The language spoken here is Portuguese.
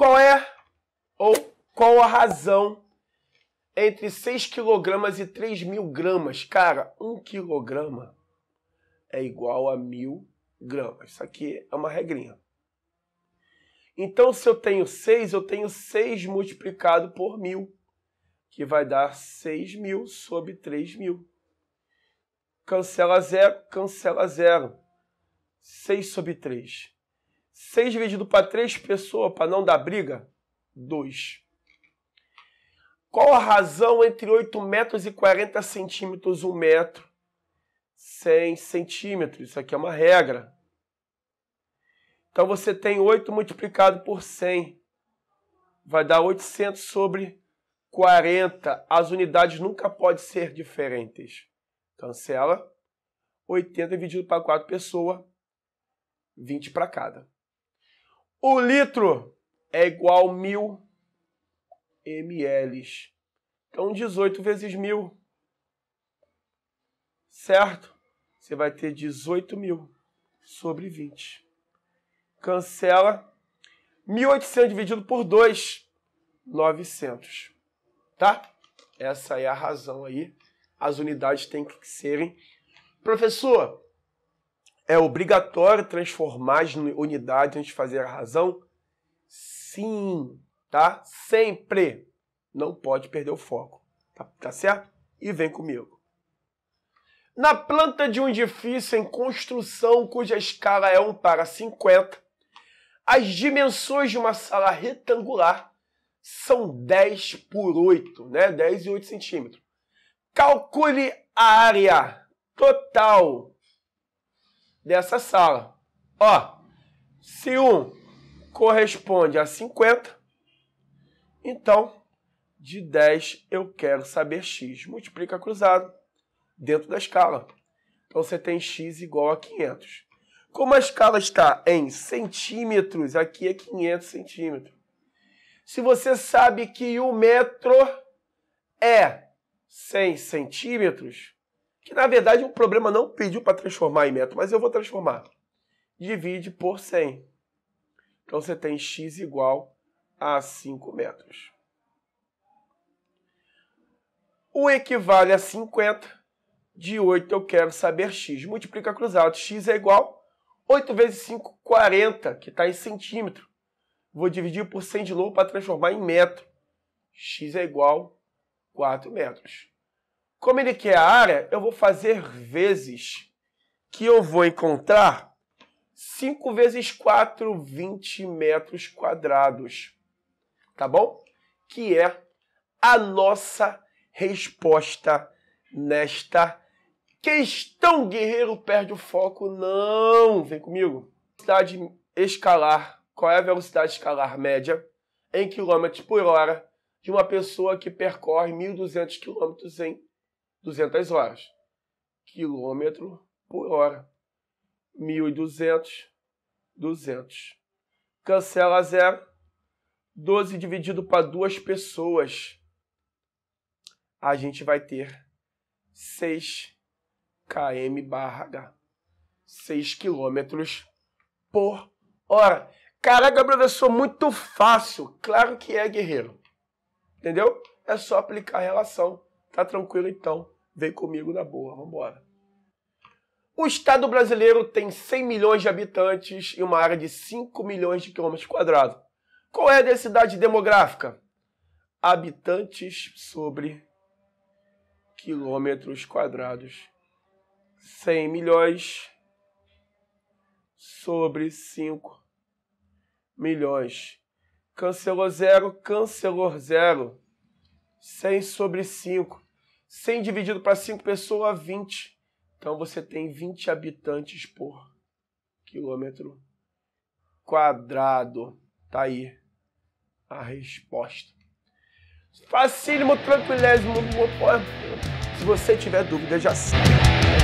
Qual é ou qual a razão entre 6 kg e 3 mil gramas? Cara, 1 kg é igual a mil gramas. Isso aqui é uma regrinha. Então, se eu tenho 6, eu tenho 6 multiplicado por mil, que vai dar 6 mil sobre 3 mil. Cancela zero, cancela zero. 6 sobre 3 6 dividido para 3 pessoas para não dar briga? 2. Qual a razão entre 8 metros e 40 centímetros, 1 metro, 100 centímetros? Isso aqui é uma regra. Então você tem 8 multiplicado por 100. Vai dar 800 sobre 40. As unidades nunca podem ser diferentes. Cancela. Então, 80 dividido para 4 pessoas, 20 para cada. O litro é igual a mil ml. Então, 18 vezes mil. Certo? Você vai ter 18 mil sobre 20. Cancela. 1.800 dividido por 2, 900. Tá? Essa é a razão aí. As unidades têm que serem. Professor, é obrigatório transformar as unidades antes de fazer a razão? Sim, tá? Sempre. Não pode perder o foco, tá, tá certo? E vem comigo. Na planta de um edifício em construção cuja escala é 1 para 50, as dimensões de uma sala retangular são 10 por 8, né? 10 e 8 centímetros. Calcule a área total dessa sala. Ó, se 1 corresponde a 50, então de 10 eu quero saber x. Multiplica cruzado dentro da escala. Então você tem x igual a 500. Como a escala está em centímetros, aqui é 500 centímetros. Se você sabe que o metro é 100 centímetros, que na verdade o problema não pediu para transformar em metro, mas eu vou transformar. Divide por 100. Então você tem x igual a 5 metros. O equivale a 50. De 8 eu quero saber x. Multiplica cruzado. x é igual a 8 vezes 5, 40, que está em centímetro. Vou dividir por 100 de novo para transformar em metro. x é igual a 4 metros. Como ele quer a área, eu vou fazer vezes que eu vou encontrar 5 vezes 4, 20 metros quadrados. Tá bom? Que é a nossa resposta nesta questão. Guerreiro perde o foco? Não! Vem comigo. Velocidade escalar. Qual é a velocidade escalar média em quilômetros por hora de uma pessoa que percorre 1.200 quilômetros em 200 horas. Quilômetro por hora. 1.200, 200. Cancela zero. 12 dividido para duas pessoas. A gente vai ter 6 km barra H. 6 km por hora. Caraca, professor, muito fácil. Claro que é, guerreiro. Entendeu? É só aplicar a relação. Tá tranquilo então, vem comigo na boa, vamos embora. O estado brasileiro tem 100 milhões de habitantes e uma área de 5 milhões de quilômetros quadrados. Qual é a densidade demográfica? Habitantes sobre quilômetros quadrados. 100 milhões sobre 5 milhões. Cancelou zero, cancelou zero. 100 sobre 5. 100 dividido para 5 pessoas, 20. Então você tem 20 habitantes por quilômetro quadrado. Tá aí a resposta. Facílimo, tranquilésimo. Se você tiver dúvida, já sabe.